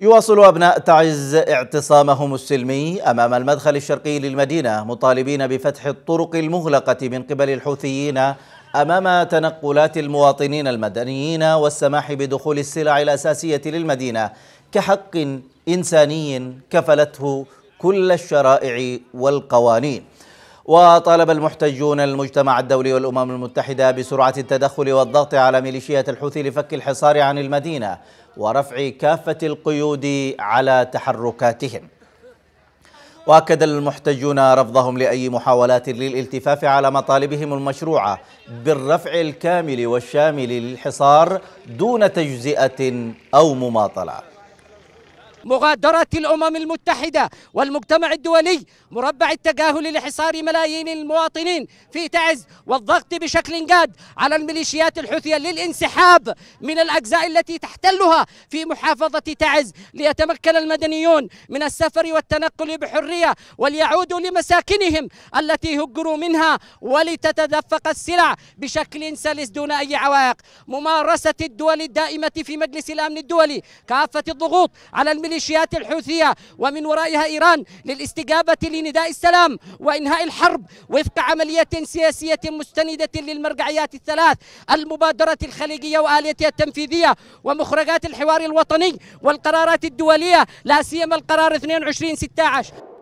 يواصل أبناء تعز اعتصامهم السلمي أمام المدخل الشرقي للمدينة مطالبين بفتح الطرق المغلقة من قبل الحوثيين أمام تنقلات المواطنين المدنيين والسماح بدخول السلع الأساسية للمدينة كحق إنساني كفلته كل الشرائع والقوانين وطالب المحتجون المجتمع الدولي والأمم المتحدة بسرعة التدخل والضغط على ميليشيات الحوثي لفك الحصار عن المدينة ورفع كافة القيود على تحركاتهم وأكد المحتجون رفضهم لأي محاولات للالتفاف على مطالبهم المشروعة بالرفع الكامل والشامل للحصار دون تجزئة أو مماطلة مغادرة الأمم المتحدة والمجتمع الدولي مربع التجاهل لحصار ملايين المواطنين في تعز والضغط بشكل جاد على الميليشيات الحوثية للانسحاب من الأجزاء التي تحتلها في محافظة تعز ليتمكن المدنيون من السفر والتنقل بحرية وليعودوا لمساكنهم التي هجروا منها ولتتدفق السلع بشكل سلس دون أي عوائق ممارسة الدول الدائمة في مجلس الأمن الدولي كافة الضغوط على الميليشيات الميليشيات الحوثية ومن ورائها إيران للاستجابة لنداء السلام وإنهاء الحرب وفق عملية سياسية مستندة للمرجعيات الثلاث المبادرة الخليجية وآليتها التنفيذية ومخرجات الحوار الوطني والقرارات الدولية لا سيما القرار 2216